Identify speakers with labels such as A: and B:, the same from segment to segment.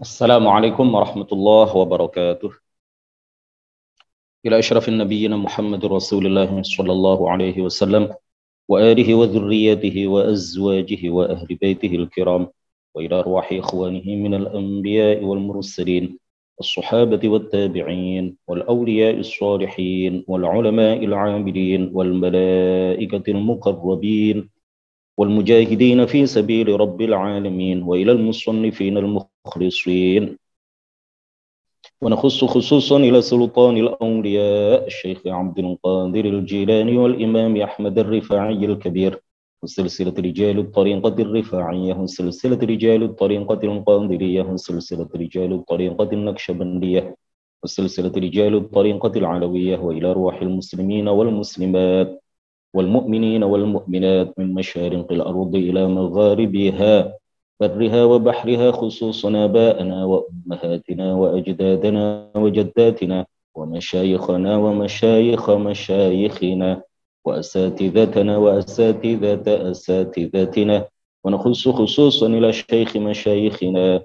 A: السلام عليكم ورحمة
B: الله وبركاته إلى أشرف النبيين محمد رسول الله صلى الله عليه وسلم وآله وذريته وأزواجه وأهل بيته الكرام وإلى أرواح إخوانه من الأنبياء والمرسلين والصحابة والتابعين والأولياء الصالحين والعلماء العاملين والملائكة المقربين والمجاهدين في سبيل رب العالمين وإلى المصنفين المخ المخلصين ونخص خصوصا إلى سلطان الأولياء الشيخ عبد القادر الجيلاني والإمام أحمد الرفاعي الكبير وسلسلة رجال الطريقة الرفاعية وسلسلة رجال الطريقة القادرية وسلسلة رجال الطريقة النكشبندية وسلسلة رجال الطريقة العلوية وإلى روح المسلمين والمسلمات والمؤمنين والمؤمنات من مشارق الأرض إلى مغاربها برها وبحرها خصوصا باءنا وأمهاتنا وأجدادنا وجداتنا ومشايخنا ومشايخ مشايخنا وأساتذتنا وأساتذة أساتذتنا ونخص خصوصا إلى شيخ مشايخنا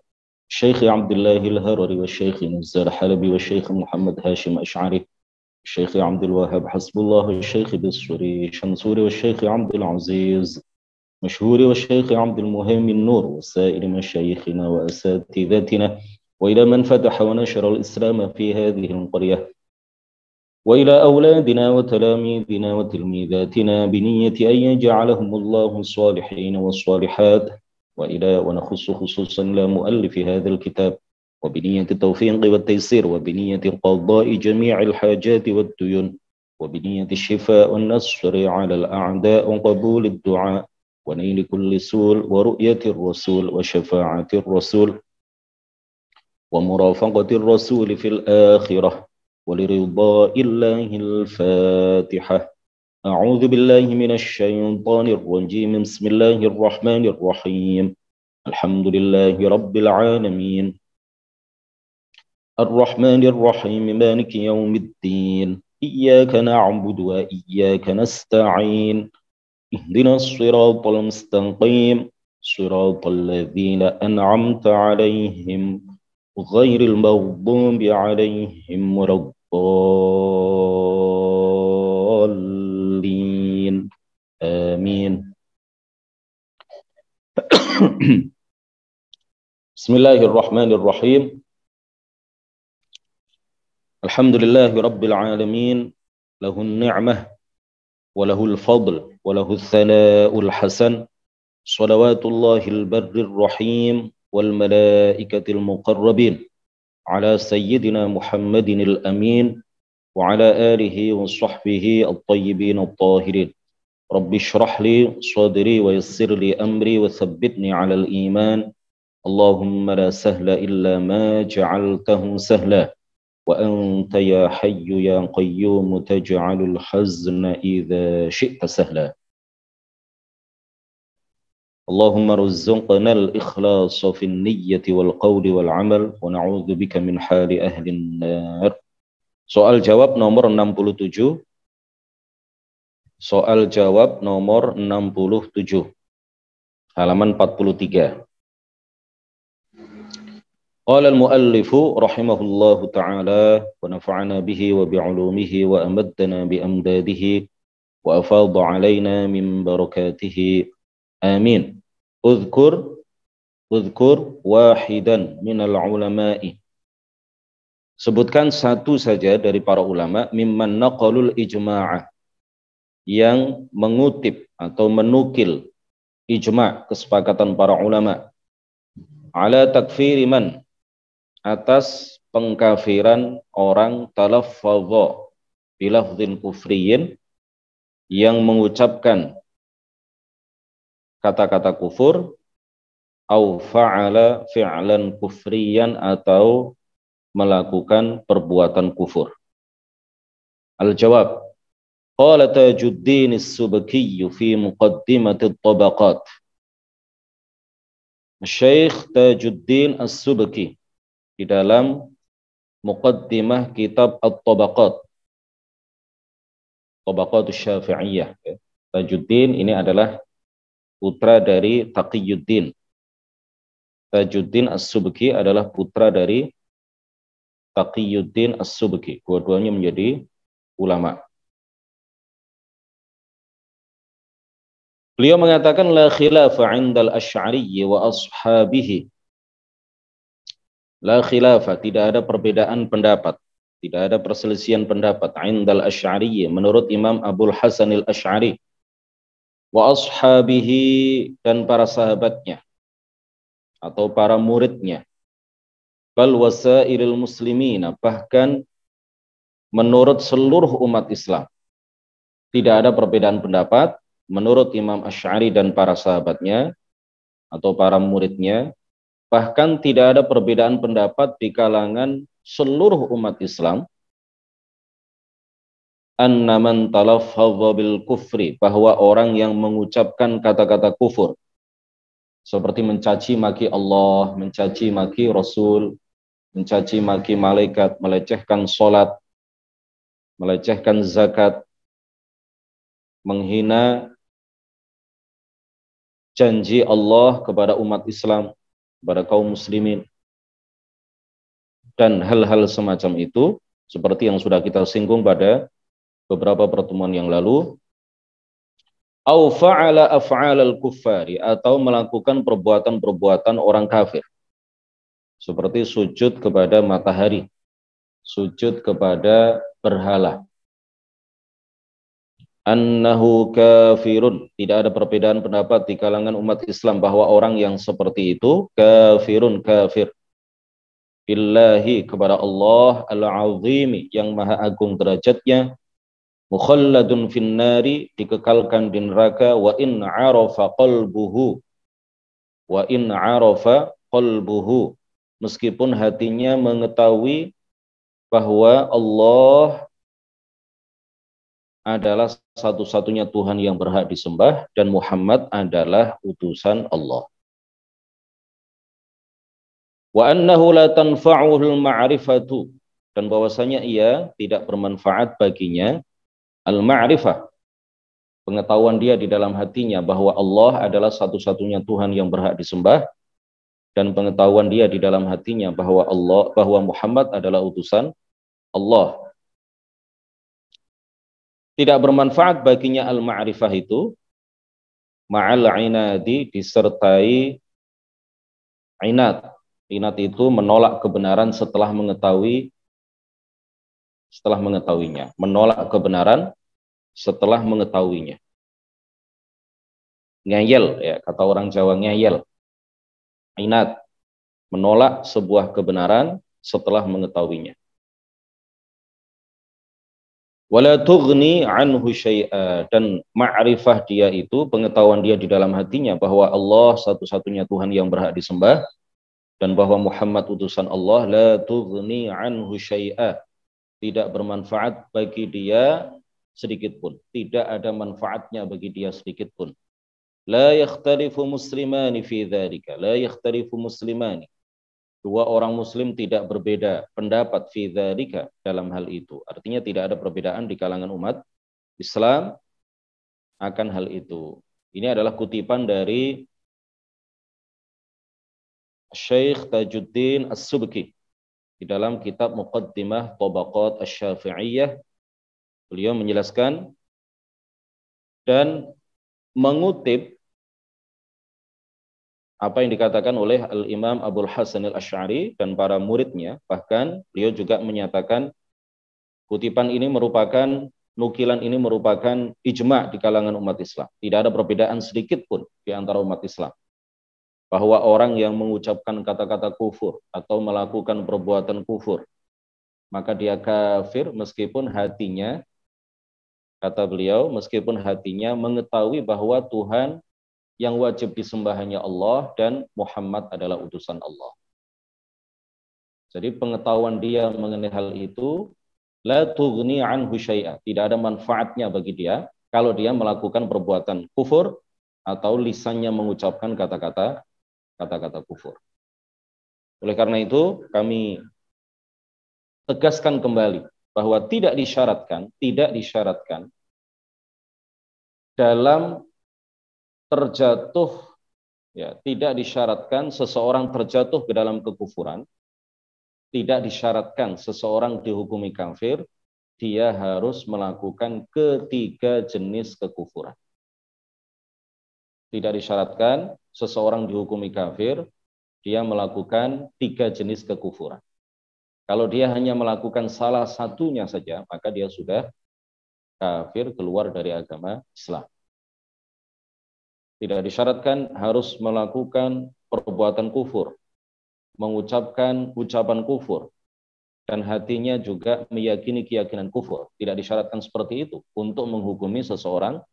B: الشيخ عبد الله الهرري والشيخ نزار حلبي والشيخ محمد هاشم أشعري الشيخ عبد الوهاب حسب الله الشيخ بسوري شنصوري والشيخ عبد العزيز مشهور والشيخ عبد المهم النور وسائر مشايخنا وأساتذتنا وإلى من فتح ونشر الإسلام في هذه القرية وإلى أولادنا وتلاميذنا وتلميذاتنا بنية أن يجعلهم الله الصالحين والصالحات وإلى ونخص خصوصا إلى مؤلف هذا الكتاب وبنية التوفيق والتيسير وبنية القضاء جميع الحاجات والديون وبنية الشفاء والنصر على الأعداء وقبول الدعاء ونيل كل سول ورؤية الرسول وشفاعة الرسول ومرافقة الرسول في الآخرة ولرضاء الله الفاتحة أعوذ بالله من الشيطان الرجيم بسم الله الرحمن الرحيم الحمد لله رب العالمين الرحمن الرحيم مالك يوم الدين إياك نعبد وإياك نستعين اهدنا الصراط المستقيم صراط الذين أنعمت عليهم غير المغضوب عليهم ولا الضالين
A: آمين بسم الله الرحمن الرحيم
B: الحمد لله رب العالمين له النعمة وله الفضل وله الثناء الحسن صلوات الله البر الرحيم والملائكة المقربين على سيدنا محمد الأمين وعلى آله وصحبه الطيبين الطاهرين رب اشرح لي صدري ويسر لي أمري وثبتني على الإيمان اللهم لا سهل إلا ما جعلته سهلا وأنت يا حي يا قيوم تجعل الحزن إذا شئت سهلا اللهم رزقنا الإخلاص في النية والقول والعمل ونعوذ بك من حال أهل النار Soal jawab nomor 67 Soal jawab nomor 67 halaman 43 قال المؤلف رحمه الله تعالى ونفعنا به وبعلومه وأمدنا بأمداده وأفاض علينا من بركاته آمين اذكر اذكر واحدا من العلماء Sebutkan satu saja dari para ulama mimman naqalul ijma'ah yang mengutip atau menukil ijma' kesepakatan para ulama ala takfiri man atas pengkafiran orang talaffadha bilafzin kufriyin yang mengucapkan kata-kata kufur au fa'ala fi'lan kufriyan atau melakukan perbuatan kufur. Al-jawab Qala Tajuddin As-Subki fi muqaddimat at-tabaqat.
A: Syekh Tajuddin As-Subki di dalam muqaddimah kitab At-Tabaqat. Tabaqat
B: Syafi'iyah. Ya. Tajuddin ini adalah putra dari Taqiyuddin.
A: Tajuddin As-Subki adalah putra dari Taqiyuddin As-Subki. Dua-duanya menjadi ulama. Beliau mengatakan la khilafa 'indal asy'ariyyi wa ashabihi La khilafah, tidak ada
B: perbedaan pendapat. Tidak ada perselisihan pendapat. Indal Ash'ari, menurut Imam Abdul al Ash'ari. Wa ashabihi dan para sahabatnya. Atau para muridnya. Bal wasairil muslimin. bahkan menurut seluruh umat Islam. Tidak ada perbedaan pendapat menurut Imam Ash'ari dan para sahabatnya atau para muridnya Bahkan tidak ada perbedaan pendapat di kalangan seluruh umat Islam an-naman bil kufri bahwa orang yang mengucapkan kata-kata kufur seperti mencaci maki Allah, mencaci maki Rasul, mencaci maki
A: malaikat, melecehkan solat, melecehkan zakat, menghina janji Allah kepada umat Islam, kepada kaum muslimin. Dan
B: hal-hal semacam itu seperti yang sudah kita singgung pada beberapa pertemuan yang lalu au fa'ala af'alal kuffari atau melakukan
A: perbuatan-perbuatan orang kafir seperti sujud kepada matahari sujud kepada berhala
B: annahu kafirun. Tidak ada perbedaan pendapat di kalangan umat Islam bahwa orang yang seperti itu kafirun kafir. Billahi kepada Allah al-azimi yang maha agung derajatnya. Mukhalladun finnari dikekalkan di neraka wa in arafa qalbuhu. Wa in arafa qalbuhu. Meskipun hatinya mengetahui bahwa Allah adalah satu-satunya Tuhan yang berhak disembah dan Muhammad adalah utusan Allah. Wa annahu la tanfa'uhul ma'rifatu dan bahwasanya ia tidak bermanfaat baginya al-ma'rifah pengetahuan dia di dalam hatinya bahwa Allah adalah satu-satunya Tuhan yang berhak disembah dan pengetahuan dia di dalam hatinya bahwa Allah bahwa Muhammad adalah utusan Allah tidak bermanfaat baginya al-ma'rifah itu ma'al inadi disertai inat. Inat itu menolak kebenaran setelah mengetahui
A: setelah mengetahuinya, menolak kebenaran setelah mengetahuinya. Ngeyel ya, kata orang Jawa ngeyel. Inat menolak sebuah kebenaran setelah mengetahuinya wala tughni anhu
B: syai'a dan ma'rifah dia itu pengetahuan dia di dalam hatinya bahwa Allah satu-satunya Tuhan yang berhak disembah dan bahwa Muhammad utusan Allah la tughni anhu syai'a tidak bermanfaat bagi dia sedikit pun tidak ada manfaatnya bagi dia sedikit pun la yakhtarifu muslimani fi dzalika la yakhtarifu muslimani Dua orang muslim tidak berbeda pendapat fi dzalika dalam hal itu. Artinya tidak ada perbedaan di kalangan umat Islam
A: akan hal itu. Ini adalah kutipan dari Syekh Tajuddin As-Subki di dalam kitab Muqaddimah Tabaqat Asy-Syafi'iyah. Beliau menjelaskan dan mengutip
B: apa yang dikatakan oleh Al-Imam Abdul Hasan Al-Asy'ari dan para muridnya, bahkan beliau juga menyatakan kutipan ini merupakan nukilan ini merupakan ijma di kalangan umat Islam. Tidak ada perbedaan sedikit pun di antara umat Islam. Bahwa orang yang mengucapkan kata-kata kufur atau melakukan perbuatan kufur, maka dia kafir meskipun hatinya, kata beliau, meskipun hatinya mengetahui bahwa Tuhan yang wajib disembahnya Allah dan Muhammad adalah utusan Allah. Jadi pengetahuan dia mengenai hal itu la tughni anhu syai'a. Tidak ada manfaatnya bagi dia kalau dia melakukan perbuatan kufur atau lisannya mengucapkan kata-kata kata-kata kufur. Oleh karena itu, kami
A: tegaskan kembali bahwa tidak disyaratkan, tidak disyaratkan dalam terjatuh ya
B: tidak disyaratkan seseorang terjatuh ke dalam kekufuran tidak disyaratkan seseorang dihukumi kafir dia harus melakukan ketiga jenis kekufuran tidak disyaratkan seseorang dihukumi kafir dia melakukan tiga jenis kekufuran kalau dia hanya melakukan salah satunya saja maka dia sudah kafir keluar dari agama Islam tidak disyaratkan harus melakukan perbuatan kufur, mengucapkan ucapan kufur, dan hatinya juga meyakini keyakinan kufur. Tidak disyaratkan seperti itu untuk menghukumi seseorang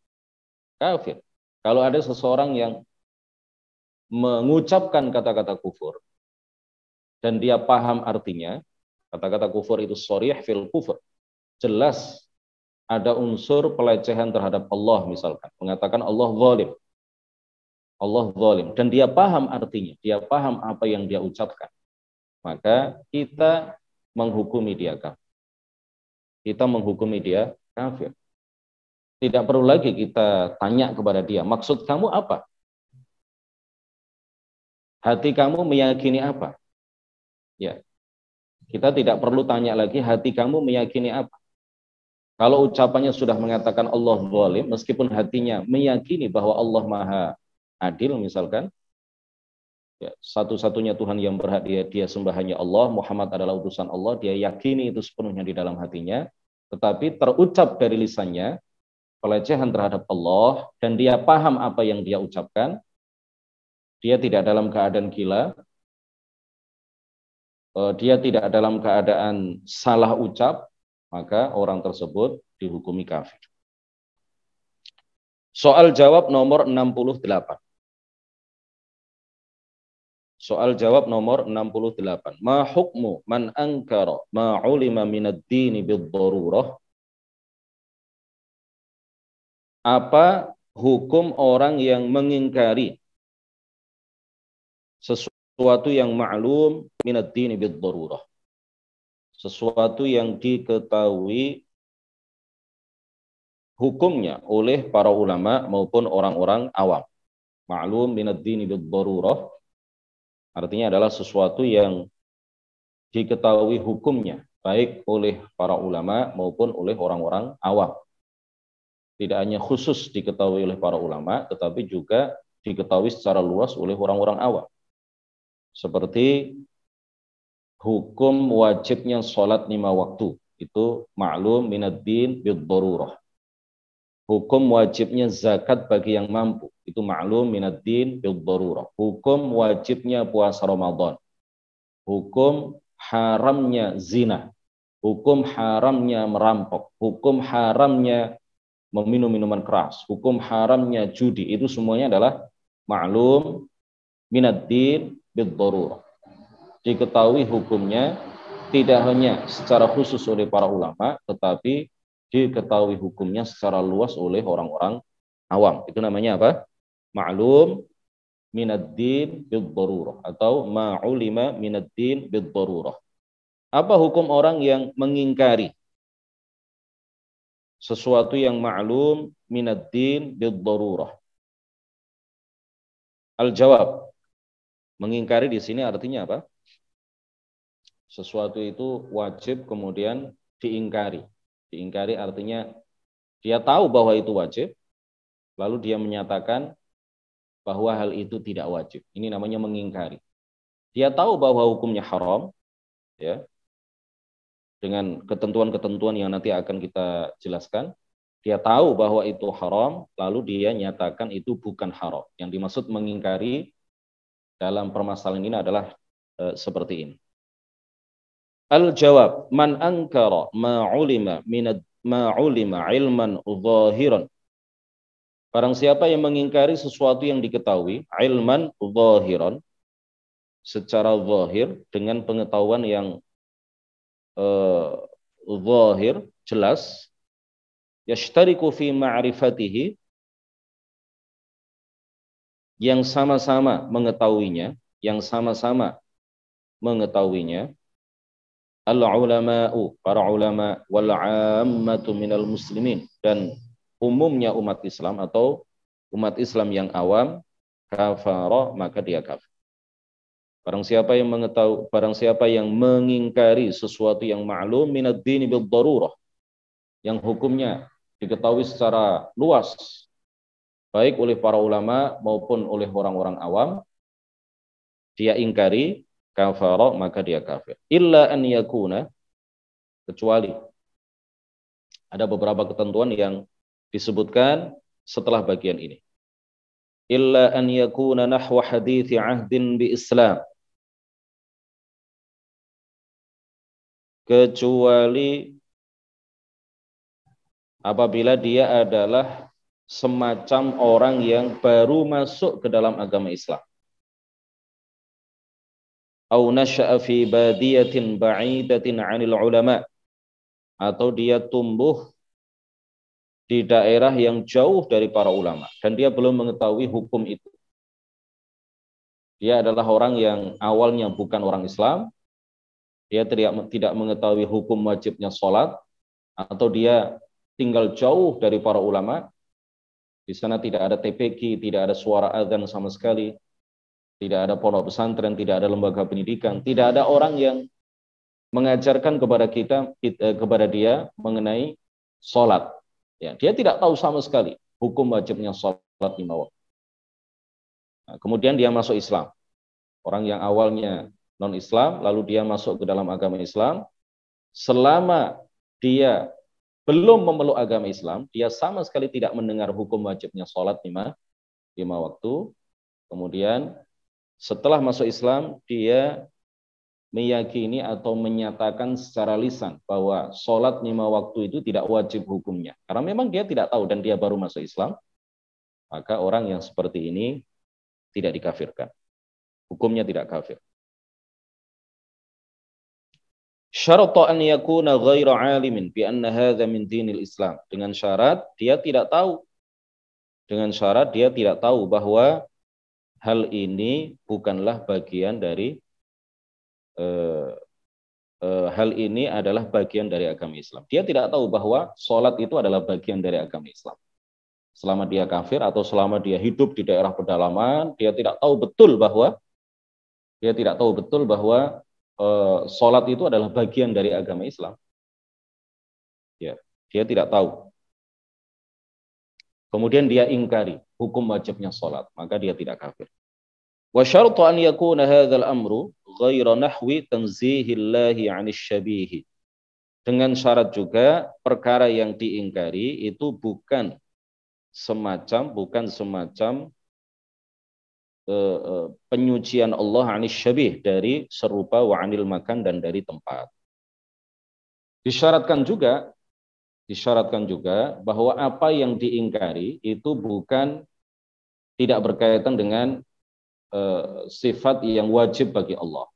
B: kafir. Kalau ada seseorang yang mengucapkan kata-kata kufur dan dia paham artinya, kata-kata kufur itu sorih fil kufur. Jelas ada unsur pelecehan terhadap Allah misalkan. Mengatakan Allah zalim. Allah zalim dan dia paham artinya, dia paham apa yang dia ucapkan. Maka kita
A: menghukumi dia kafir. Kita menghukumi dia kafir. Tidak perlu lagi kita tanya kepada dia, maksud kamu apa? Hati kamu meyakini apa? Ya. Kita tidak
B: perlu tanya lagi hati kamu meyakini apa. Kalau ucapannya sudah mengatakan Allah zalim, meskipun hatinya meyakini bahwa Allah Maha adil misalkan ya, satu-satunya Tuhan yang berhak dia, dia hanya Allah, Muhammad adalah utusan Allah, dia yakini itu sepenuhnya di dalam hatinya, tetapi terucap dari lisannya pelecehan terhadap Allah dan dia paham apa yang dia ucapkan, dia tidak dalam keadaan gila, eh, dia tidak dalam keadaan salah ucap, maka orang tersebut dihukumi kafir. Soal jawab nomor 68. Soal jawab nomor 68. Ma hukmu man angkara
A: ma ulima minad dini bid darurah? Apa hukum orang yang mengingkari sesuatu yang ma'lum minad dini bid darurah? Sesuatu yang diketahui hukumnya
B: oleh para ulama maupun orang-orang awam. Ma'lum minad dini bid darurah Artinya adalah sesuatu yang diketahui hukumnya, baik oleh para ulama maupun oleh orang-orang awam. Tidak hanya khusus diketahui oleh para ulama, tetapi juga diketahui secara luas oleh orang-orang awam. Seperti hukum wajibnya sholat lima waktu. Itu maklum minad din bid darurah hukum wajibnya zakat bagi yang mampu itu maklum minad din bil darurah hukum wajibnya puasa Ramadan hukum haramnya zina hukum haramnya merampok hukum haramnya meminum minuman keras hukum haramnya judi itu semuanya adalah maklum minad din bil darurah diketahui hukumnya tidak hanya secara khusus oleh para ulama tetapi diketahui hukumnya secara luas oleh orang-orang awam. Itu namanya apa? Ma'lum minaddin bid atau ma'ulima minaddin bid Apa hukum
A: orang yang mengingkari sesuatu yang ma'lum minaddin bid Al-jawab. Mengingkari di sini artinya apa? Sesuatu itu
B: wajib kemudian diingkari. Diingkari artinya dia tahu bahwa itu wajib, lalu dia menyatakan bahwa hal itu tidak wajib. Ini namanya mengingkari. Dia tahu bahwa hukumnya haram, ya, dengan ketentuan-ketentuan yang nanti akan kita jelaskan. Dia tahu bahwa itu haram, lalu dia nyatakan itu bukan haram. Yang dimaksud mengingkari dalam permasalahan ini adalah e, seperti ini. Al-jawab man angkara ma'ulima minad ma'ulima ilman zahiran. Barang siapa yang mengingkari sesuatu yang diketahui ilman zahiran secara zahir dengan pengetahuan yang
A: uh, zahir jelas yashtariku fi ma'rifatihi yang sama-sama mengetahuinya, yang sama-sama mengetahuinya al
B: ulama'u para ulama wal ammatu minal muslimin dan umumnya umat Islam atau umat Islam yang awam kafara maka dia kafir. Barang siapa yang mengetahui barang siapa yang mengingkari sesuatu yang ma'lum minad dini bil darurah yang hukumnya diketahui secara luas baik oleh para ulama maupun oleh orang-orang awam dia ingkari kafara maka dia kafir. Illa an yakuna kecuali ada beberapa ketentuan yang
A: disebutkan setelah bagian ini. Illa an yakuna nahwa hadithi ahdin bi Islam. Kecuali apabila dia adalah
B: semacam orang yang baru masuk ke dalam agama Islam
A: au nasya'a fi badiyatin ba'idatin 'anil ulama atau dia tumbuh di daerah
B: yang jauh dari para ulama dan dia belum mengetahui hukum itu. Dia adalah orang yang awalnya bukan orang Islam, dia tidak tidak mengetahui hukum wajibnya sholat, atau dia tinggal jauh dari para ulama, di sana tidak ada TPQ, tidak ada suara azan sama sekali, tidak ada pondok pesantren, tidak ada lembaga pendidikan, tidak ada orang yang mengajarkan kepada kita, eh, kepada dia mengenai sholat. Ya, dia tidak tahu sama sekali hukum wajibnya sholat lima waktu. Nah, kemudian dia masuk Islam. Orang yang awalnya non-Islam, lalu dia masuk ke dalam agama Islam. Selama dia belum memeluk agama Islam, dia sama sekali tidak mendengar hukum wajibnya sholat lima, lima waktu. Kemudian setelah masuk Islam, dia meyakini atau menyatakan secara lisan bahwa sholat lima waktu itu tidak wajib hukumnya. Karena memang dia tidak tahu dan dia baru
A: masuk Islam, maka orang yang seperti ini tidak dikafirkan. Hukumnya tidak kafir. Syarata
B: an yakuna ghairu alimin bi anna hadha min dinil Islam. Dengan syarat dia tidak tahu. Dengan syarat dia tidak tahu bahwa hal ini bukanlah bagian dari eh, eh, hal ini adalah bagian dari agama Islam. Dia tidak tahu bahwa sholat itu adalah bagian dari agama Islam. Selama dia kafir atau selama dia hidup di daerah pedalaman, dia tidak tahu betul bahwa
A: dia tidak tahu betul bahwa eh, sholat itu adalah bagian dari agama Islam. Ya, dia tidak tahu. Kemudian dia ingkari hukum wajibnya sholat, maka dia tidak kafir. Wa syartu
B: an yakuna hadzal amru ghaira nahwi tanzihillahi 'anil syabih. Dengan syarat juga perkara yang diingkari itu bukan semacam bukan semacam uh, uh, penyucian Allah anis syabih dari serupa wa 'anil makan dan dari tempat. Disyaratkan juga disyaratkan juga bahwa apa yang
A: diingkari itu bukan tidak berkaitan dengan uh, sifat yang wajib bagi Allah.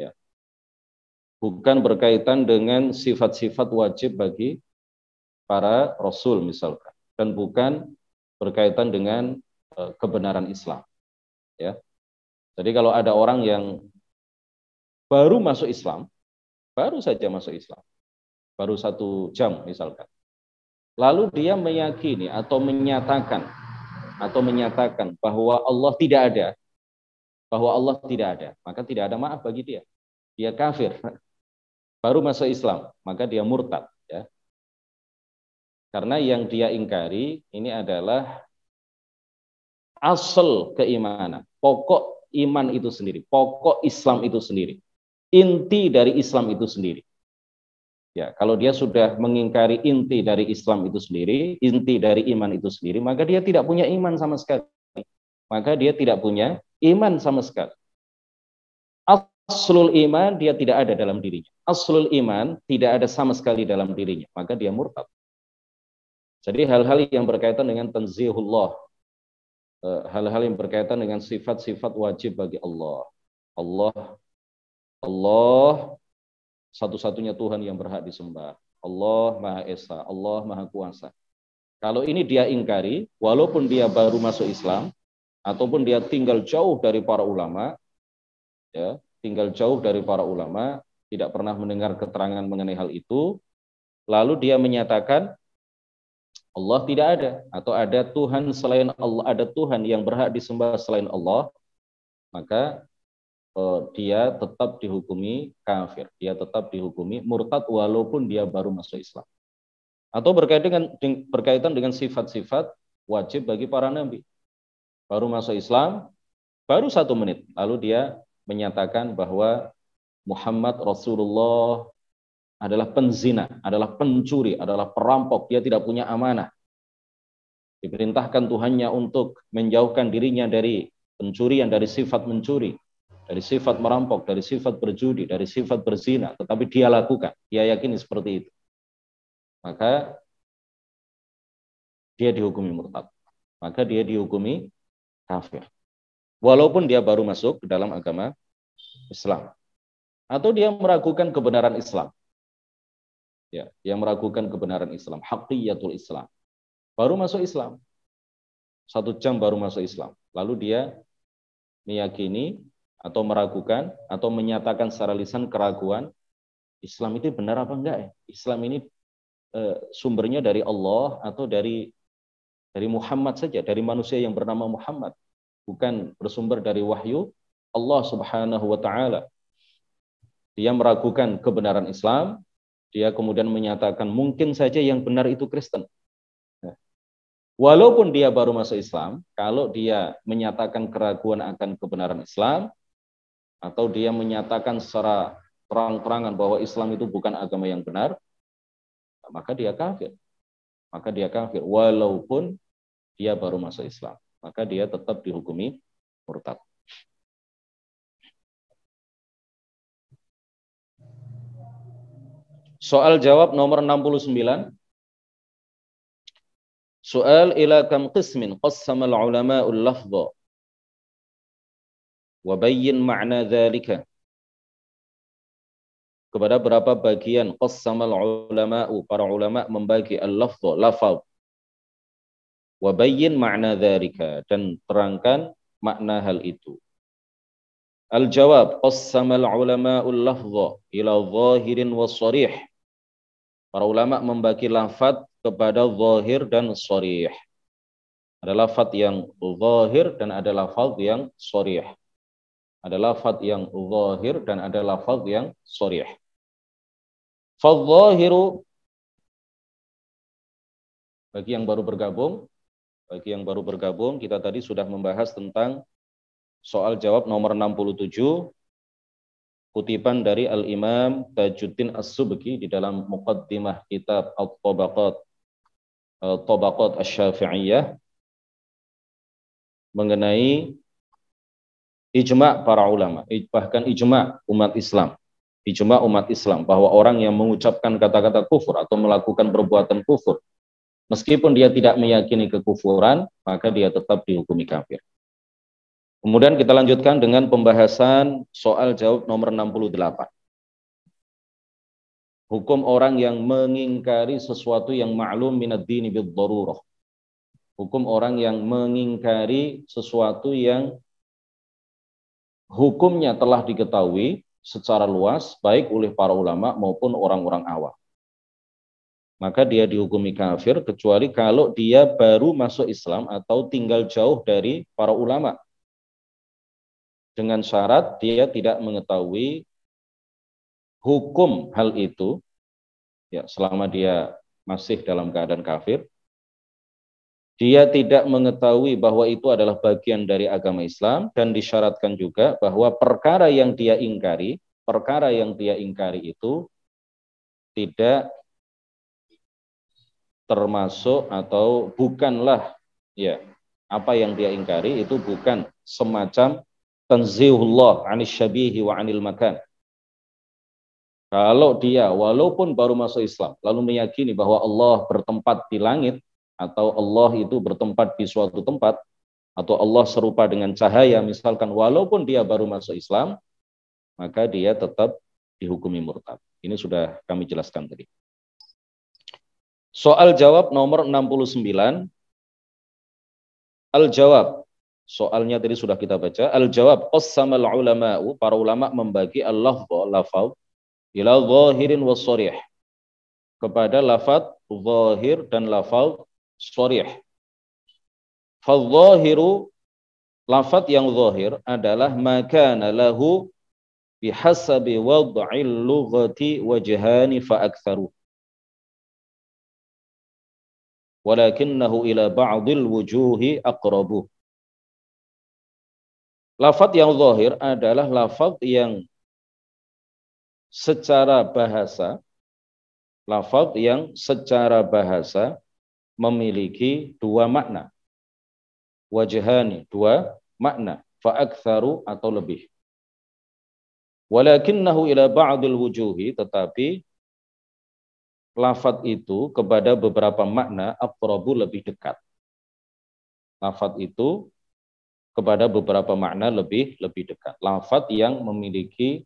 A: Ya. Bukan
B: berkaitan dengan sifat-sifat wajib bagi para rasul misalkan dan bukan berkaitan dengan uh, kebenaran Islam. Ya. Jadi kalau ada orang yang baru masuk Islam, baru saja masuk Islam, baru satu jam misalkan. Lalu dia meyakini atau menyatakan atau menyatakan bahwa Allah tidak ada, bahwa Allah tidak ada, maka tidak ada maaf bagi dia. Dia kafir. Baru masuk Islam, maka dia murtad, ya. Karena yang dia ingkari ini adalah asal keimanan, pokok iman itu sendiri, pokok Islam itu sendiri, inti dari Islam itu sendiri. Ya, kalau dia sudah mengingkari inti dari Islam itu sendiri, inti dari iman itu sendiri, maka dia tidak punya iman sama sekali. Maka dia tidak punya iman sama sekali. Aslul iman dia tidak ada dalam dirinya. Aslul iman tidak ada sama sekali dalam dirinya, maka dia murtad. Jadi hal-hal yang berkaitan dengan tanzihullah, eh, hal-hal yang berkaitan dengan sifat-sifat wajib bagi Allah. Allah Allah satu-satunya Tuhan yang berhak disembah. Allah Maha Esa, Allah Maha Kuasa. Kalau ini dia ingkari, walaupun dia baru masuk Islam, ataupun dia tinggal jauh dari para ulama, ya, tinggal jauh dari para ulama, tidak pernah mendengar keterangan mengenai hal itu, lalu dia menyatakan Allah tidak ada atau ada Tuhan selain Allah, ada Tuhan yang berhak disembah selain Allah, maka Eh, dia tetap dihukumi kafir, dia tetap dihukumi murtad walaupun dia baru masuk Islam. Atau berkaitan dengan berkaitan dengan sifat-sifat wajib bagi para nabi. Baru masuk Islam, baru satu menit, lalu dia menyatakan bahwa Muhammad Rasulullah adalah penzina, adalah pencuri, adalah perampok, dia tidak punya amanah. Diperintahkan Tuhannya untuk menjauhkan dirinya dari pencurian, dari sifat mencuri dari sifat merampok, dari sifat berjudi, dari sifat berzina, tetapi
A: dia lakukan, dia yakin seperti itu. Maka dia dihukumi murtad. Maka dia dihukumi kafir. Walaupun
B: dia baru masuk ke dalam agama Islam. Atau dia meragukan kebenaran Islam. Ya, dia meragukan kebenaran Islam, hakiyatul Islam. Baru masuk Islam. Satu jam baru masuk Islam. Lalu dia meyakini atau meragukan atau menyatakan secara lisan keraguan Islam itu benar apa enggak ya? Islam ini e, sumbernya dari Allah atau dari dari Muhammad saja, dari manusia yang bernama Muhammad, bukan bersumber dari wahyu Allah Subhanahu wa taala. Dia meragukan kebenaran Islam, dia kemudian menyatakan mungkin saja yang benar itu Kristen. Nah, walaupun dia baru masuk Islam, kalau dia menyatakan keraguan akan kebenaran Islam, atau dia menyatakan secara terang-terangan bahwa Islam itu bukan agama yang benar, maka dia kafir. Maka dia kafir
A: walaupun dia baru masuk Islam, maka dia tetap dihukumi murtad. Soal jawab nomor 69. Soal ila kam qismin qassama al-ulama'u Wabayyin makna dhalika Kepada
B: berapa bagian qassamal ulama'u, para ulama membagi al lafzu lafaz. Wabayyin makna dhalika dan terangkan makna hal itu. Al-jawab, qassamal ulama'u al lafzu ila zahirin wa sarih. Para ulama membagi lafaz kepada zahir dan sarih. Ada lafaz yang zahir dan ada lafaz yang sarih
A: ada lafad yang zahir dan ada lafad yang sorih. Fadzahiru bagi yang baru bergabung, bagi yang baru bergabung, kita tadi sudah membahas tentang
B: soal jawab nomor 67 kutipan dari Al-Imam Tajuddin
A: As-Subki di dalam muqaddimah kitab At-Tabaqat Tabaqat Asy-Syafi'iyah mengenai
B: ijma para ulama, bahkan ijma umat Islam. Ijma umat Islam bahwa orang yang mengucapkan kata-kata kufur atau melakukan perbuatan kufur, meskipun dia tidak meyakini kekufuran, maka dia tetap dihukumi kafir. Kemudian kita lanjutkan dengan pembahasan soal jawab nomor 68. Hukum orang yang mengingkari sesuatu yang ma'lum minad dini bid -daruruh. Hukum orang yang mengingkari sesuatu yang hukumnya telah diketahui secara luas baik oleh para ulama maupun orang-orang awam. Maka dia dihukumi kafir kecuali kalau dia baru masuk Islam atau tinggal jauh dari para ulama. Dengan syarat dia tidak mengetahui hukum hal itu ya selama dia masih dalam keadaan kafir dia tidak mengetahui bahwa itu adalah bagian dari agama Islam dan disyaratkan juga bahwa perkara yang dia ingkari, perkara yang dia ingkari itu tidak termasuk atau bukanlah ya apa yang dia ingkari itu bukan semacam tanzihullah anis syabihi wa anil makan. Kalau dia walaupun baru masuk Islam lalu meyakini bahwa Allah bertempat di langit atau Allah itu bertempat di suatu tempat atau Allah serupa dengan cahaya misalkan walaupun dia baru masuk Islam maka dia tetap dihukumi murtad. Ini sudah kami jelaskan tadi. Soal jawab nomor 69 Al-jawab soalnya tadi sudah kita baca al-jawab qassamal ulama para ulama membagi Allah lafdh lafaz ila zahirin wa kepada lafaz zahir dan lafaz sorih. Fadzahiru lafat yang zahir adalah makana lahu bihasabi wad'il lughati
A: wajhani fa'aktharu. Walakinnahu ila ba'dil wujuhi aqrabu. Lafat yang zahir adalah lafat yang secara
B: bahasa lafat yang secara bahasa memiliki dua makna. Wajhani, dua makna. Fa'aktharu atau lebih. Walakinnahu ila ba'dil wujuhi, tetapi lafat itu kepada beberapa makna akrabu lebih dekat. Lafat itu kepada beberapa makna lebih lebih dekat. Lafat yang memiliki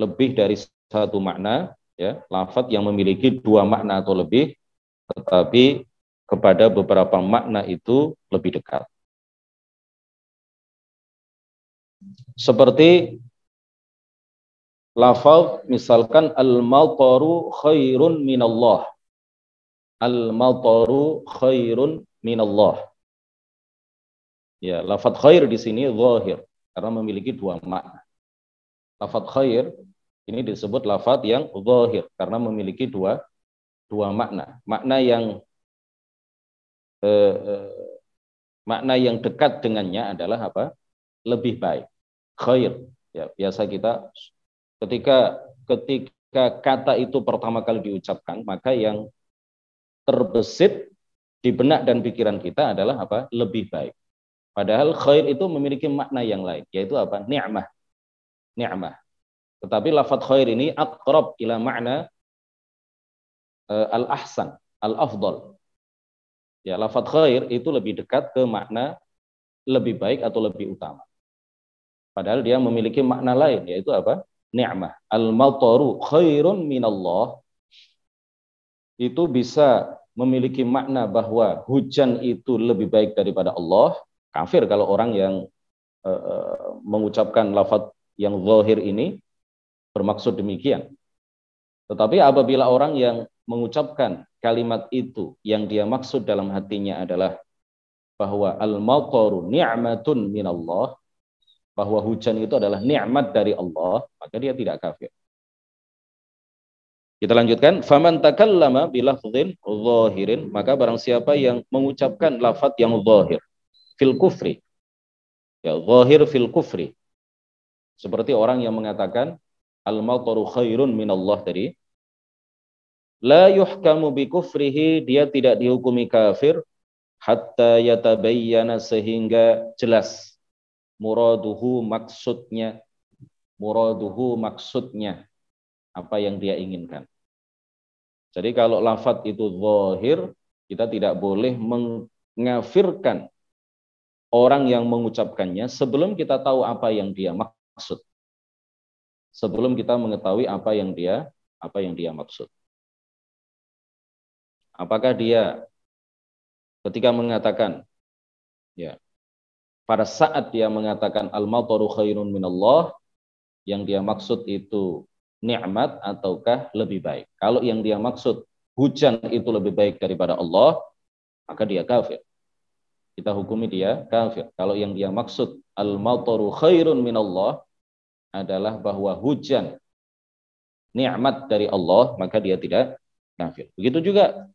B: lebih dari satu makna, ya, lafat yang memiliki dua makna atau lebih, tetapi kepada
A: beberapa makna itu lebih dekat. Seperti lafaz misalkan
B: al-mataru khairun minallah. Al-mataru khairun minallah. Ya, lafat khair di sini zahir karena memiliki dua makna. Lafat khair ini disebut lafat yang zahir karena memiliki dua dua makna. Makna yang Eh, eh, makna yang dekat dengannya adalah apa? Lebih baik, khair. Ya, biasa kita ketika ketika kata itu pertama kali diucapkan, maka yang terbesit di benak dan pikiran kita adalah apa? Lebih baik. Padahal khair itu memiliki makna yang lain, yaitu
A: apa? Ni'mah. Ni'mah. Tetapi lafadz khair ini akrab ila makna eh, al-ahsan, al-afdal. Ya, lafat khair itu lebih dekat ke makna lebih baik atau lebih utama.
B: Padahal dia memiliki makna lain, yaitu apa? Ni'mah. Al-mataru khairun minallah. Itu bisa memiliki makna bahwa hujan itu lebih baik daripada Allah. Kafir kalau orang yang uh, mengucapkan lafat yang zahir ini bermaksud demikian. Tetapi apabila orang yang mengucapkan kalimat itu yang dia maksud dalam hatinya adalah bahwa al-mataru ni'matun minallah, bahwa hujan itu adalah nikmat dari Allah, maka dia tidak kafir. Kita lanjutkan, faman takallama bilafzin zahirin, maka barang siapa yang mengucapkan lafaz yang zahir fil kufri. Ya, zahir fil kufri. Seperti orang yang mengatakan al-mataru khairun minallah tadi, la yuhkamu bi kufrihi dia tidak dihukumi kafir hatta yatabayyana sehingga jelas muraduhu maksudnya muraduhu maksudnya apa yang dia inginkan jadi kalau lafat itu zahir kita tidak boleh mengafirkan orang yang mengucapkannya sebelum kita tahu apa
A: yang dia maksud sebelum kita mengetahui apa yang dia apa yang dia maksud Apakah dia ketika mengatakan ya pada saat dia mengatakan al mautaru
B: khairun minallah yang dia maksud itu nikmat ataukah lebih baik. Kalau yang dia maksud hujan itu lebih baik daripada Allah, maka dia kafir. Kita hukumi dia kafir. Kalau yang dia maksud al mautaru khairun minallah adalah bahwa hujan nikmat dari Allah, maka dia tidak kafir. Begitu juga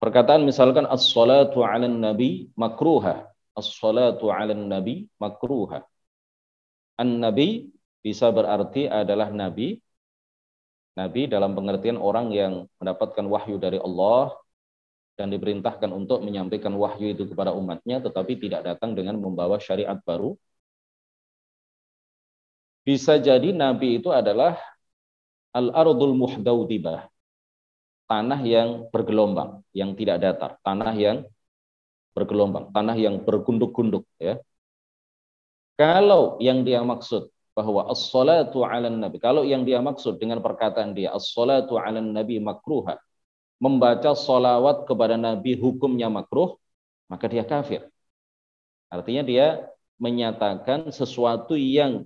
B: Perkataan misalkan as-salatu 'ala nabi makruha. As-salatu 'ala nabi makruha. An-nabi bisa berarti adalah nabi. Nabi dalam pengertian orang yang mendapatkan wahyu dari Allah dan diperintahkan untuk menyampaikan wahyu itu kepada umatnya tetapi tidak datang dengan membawa syariat baru. Bisa jadi nabi itu adalah al-ardul muhdaudibah, tanah yang bergelombang, yang tidak datar, tanah yang bergelombang, tanah yang bergunduk-gunduk ya. Kalau yang dia maksud bahwa as-salatu ala nabi, kalau yang dia maksud dengan perkataan dia as-salatu ala nabi makruha, membaca solawat kepada nabi hukumnya makruh, maka dia kafir. Artinya dia menyatakan sesuatu yang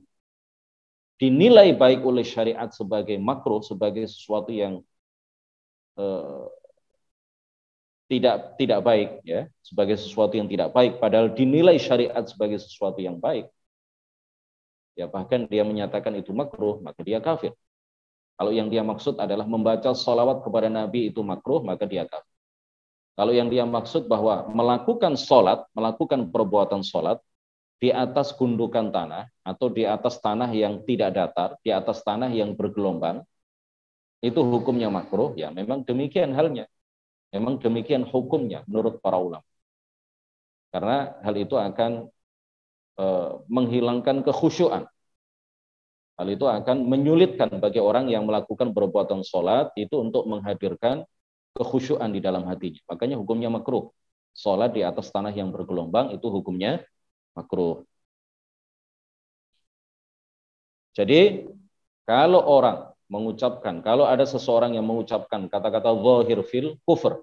B: dinilai baik oleh syariat sebagai makruh, sebagai sesuatu yang Eh, tidak tidak baik ya sebagai sesuatu yang tidak baik padahal dinilai syariat sebagai sesuatu yang baik ya bahkan dia menyatakan itu makruh maka dia kafir kalau yang dia maksud adalah membaca sholawat kepada Nabi itu makruh maka dia kafir kalau yang dia maksud bahwa melakukan sholat, melakukan perbuatan sholat di atas gundukan tanah atau di atas tanah yang tidak datar, di atas tanah yang bergelombang, itu hukumnya makruh ya memang demikian halnya memang demikian hukumnya menurut para ulama karena hal itu akan e, menghilangkan kekhusyuan hal itu akan menyulitkan bagi orang yang melakukan perbuatan sholat itu untuk menghadirkan kekhusyuan di dalam hatinya makanya hukumnya makruh sholat di atas tanah yang bergelombang itu hukumnya makruh jadi kalau orang mengucapkan. Kalau ada seseorang yang mengucapkan kata-kata zahir fil kufur.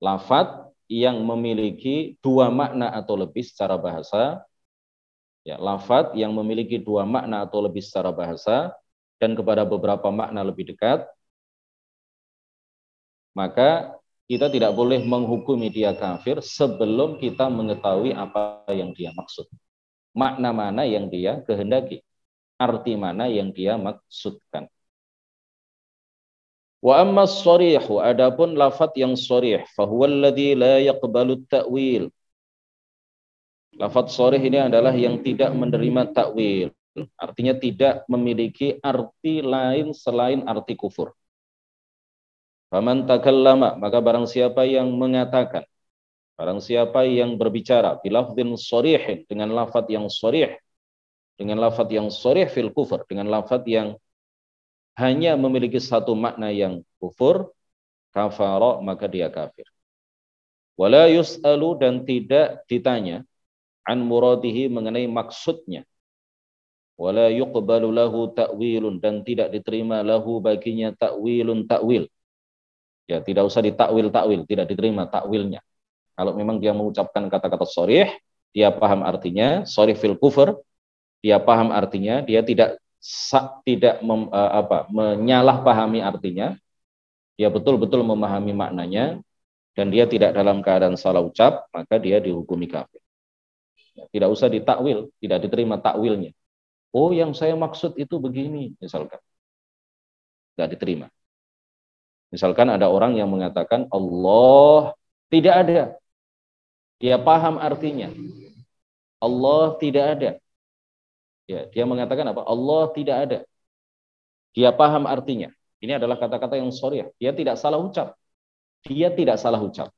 B: Lafat yang memiliki dua makna atau lebih secara bahasa. Ya, lafat yang memiliki dua makna atau lebih secara bahasa dan kepada beberapa makna lebih dekat. Maka kita tidak boleh menghukumi dia kafir sebelum kita mengetahui apa yang dia maksud. Makna mana yang dia kehendaki arti mana yang dia maksudkan. Wa amma sorihu, adapun lafat yang sorih, huwa alladhi la yaqbalu ta'wil. Lafat sorih ini adalah yang tidak menerima takwil. Artinya tidak memiliki arti lain selain arti kufur. Faman takallama, maka barang siapa yang mengatakan, barang siapa yang berbicara, bilafdin sorihin, dengan lafat yang sorih, dengan lafat yang sorih fil kufur, dengan lafat yang hanya memiliki satu makna yang kufur, kafaro maka dia kafir. Wala yus'alu dan tidak ditanya an muradihi mengenai maksudnya. Wala yuqbalu lahu ta'wilun dan tidak diterima lahu baginya ta'wilun ta'wil. Ya, tidak usah ditakwil takwil, tidak diterima takwilnya. Kalau memang dia mengucapkan kata-kata sorih, dia paham artinya, sorih fil kufur, dia paham artinya, dia tidak tidak mem, eh, apa, menyalahpahami artinya, dia betul-betul memahami maknanya, dan dia tidak dalam keadaan salah ucap, maka dia dihukumi kafir. Ya, tidak usah ditakwil, tidak diterima takwilnya. Oh, yang saya maksud itu begini, misalkan. Tidak diterima. Misalkan ada orang yang mengatakan Allah tidak ada. Dia paham artinya. Allah tidak ada Ya, dia mengatakan apa? Allah tidak ada. Dia paham artinya. Ini adalah kata-kata yang ya. Dia tidak salah ucap. Dia tidak salah ucap.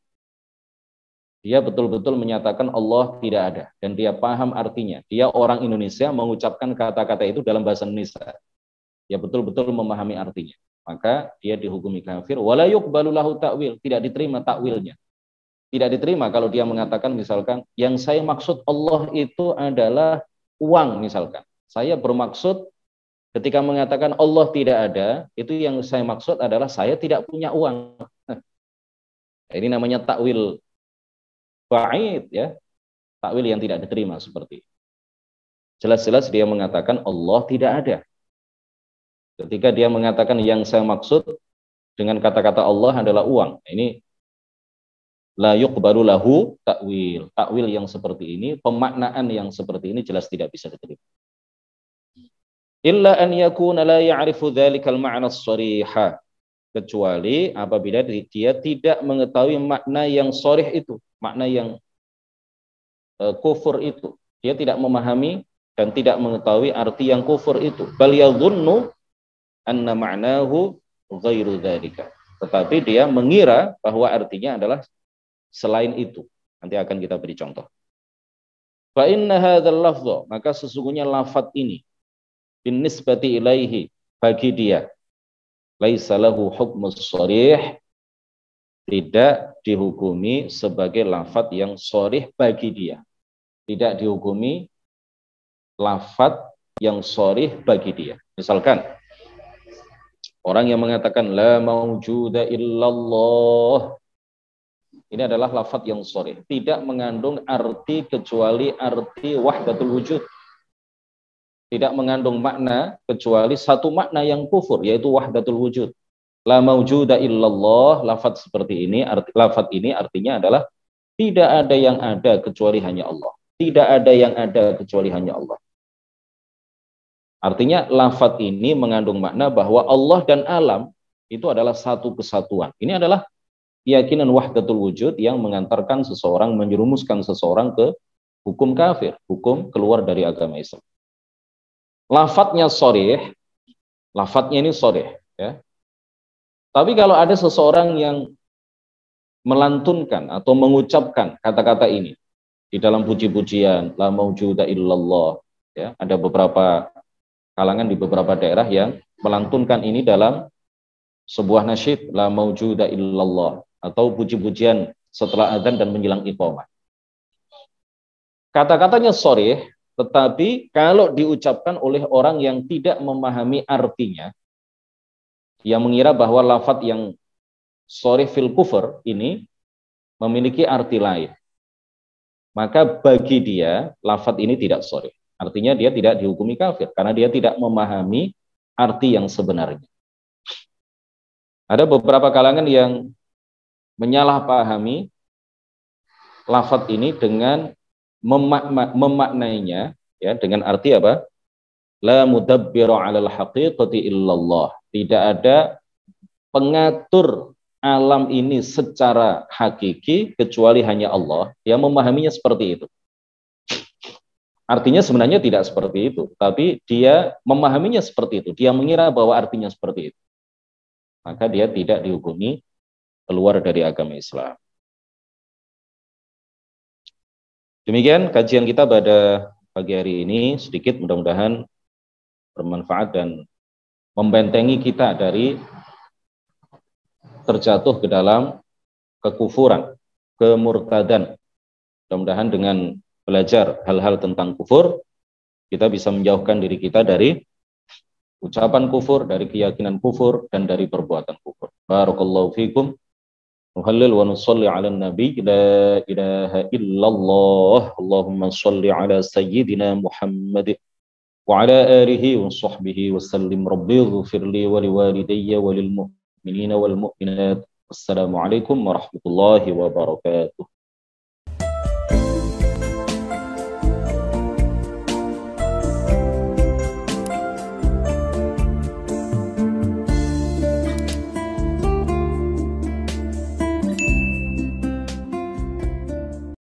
B: Dia betul-betul menyatakan Allah tidak ada dan dia paham artinya. Dia orang Indonesia mengucapkan kata-kata itu dalam bahasa Indonesia. Dia betul-betul memahami artinya. Maka dia dihukumi kafir. Walayuk balulahu ta'wil. Tidak diterima takwilnya tidak diterima kalau dia mengatakan misalkan yang saya maksud Allah itu adalah uang misalkan. Saya bermaksud ketika mengatakan Allah tidak ada, itu yang saya maksud adalah saya tidak punya uang. Ini namanya takwil ba'id ya. Takwil yang tidak diterima seperti Jelas-jelas dia mengatakan Allah tidak ada. Ketika dia mengatakan yang saya maksud dengan kata-kata Allah adalah uang. Ini la yuqbalu lahu takwil. Takwil yang seperti ini, pemaknaan yang seperti ini jelas tidak bisa diterima. Illa an yakuna la ya'rifu dzalikal ma'na shariha. Kecuali apabila dia tidak mengetahui makna yang sharih itu, makna yang e, kufur itu. Dia tidak memahami dan tidak mengetahui arti yang kufur itu. Bal yadhunnu anna ma'nahu ghairu dzalika. Tetapi dia mengira bahwa artinya adalah selain itu. Nanti akan kita beri contoh. Fa inna maka sesungguhnya lafat ini bin nisbati ilaihi bagi dia laisa lahu hukmus sharih tidak dihukumi sebagai lafat yang sharih bagi dia. Tidak dihukumi lafat yang sharih bagi dia. Misalkan orang yang mengatakan la maujuda illallah ini adalah lafat yang sore, Tidak mengandung arti kecuali arti wahdatul wujud. Tidak mengandung makna kecuali satu makna yang kufur, yaitu wahdatul wujud. La maujuda illallah, lafat seperti ini, arti, lafat ini artinya adalah tidak ada yang ada kecuali hanya Allah. Tidak ada yang ada kecuali hanya Allah. Artinya lafat ini mengandung makna bahwa Allah dan alam itu adalah satu kesatuan. Ini adalah keyakinan wahdatul wujud yang mengantarkan seseorang menjerumuskan seseorang ke hukum kafir, hukum keluar dari agama Islam.
A: Lafatnya soreh, lafatnya ini soreh. Ya. Tapi kalau ada seseorang yang melantunkan atau
B: mengucapkan kata-kata ini di dalam puji-pujian la maujuda illallah ya ada beberapa kalangan di beberapa daerah yang melantunkan ini dalam sebuah nasyid la maujuda illallah atau puji-pujian setelah adzan dan menjelang iqamah. Kata-katanya sore tetapi kalau diucapkan oleh orang yang tidak memahami artinya, yang mengira bahwa lafat yang sore fil kufur ini memiliki arti lain. Maka bagi dia, lafat ini tidak sore Artinya dia tidak dihukumi kafir, karena dia tidak memahami arti yang sebenarnya. Ada beberapa kalangan yang menyalahpahami lafat ini dengan memaknainya ya dengan arti apa? La mudabbiru 'alal haqiqati illallah. Tidak ada pengatur alam ini secara hakiki kecuali hanya Allah yang memahaminya seperti itu. Artinya sebenarnya tidak seperti itu, tapi dia memahaminya seperti itu. Dia mengira bahwa artinya seperti itu.
A: Maka dia tidak dihukumi keluar dari agama Islam. Demikian kajian kita pada pagi hari ini sedikit
B: mudah-mudahan bermanfaat dan membentengi kita dari terjatuh ke dalam kekufuran, kemurtadan. Mudah-mudahan dengan belajar hal-hal tentang kufur, kita bisa menjauhkan diri kita dari ucapan kufur, dari keyakinan kufur, dan dari perbuatan kufur. Barakallahu fikum. نهلل ونصلي على النبي لا إله إلا الله اللهم صل على سيدنا محمد وعلى آله وصحبه وسلم ربي اغفر لي ولوالدي وللمؤمنين والمؤمنات السلام عليكم ورحمة الله وبركاته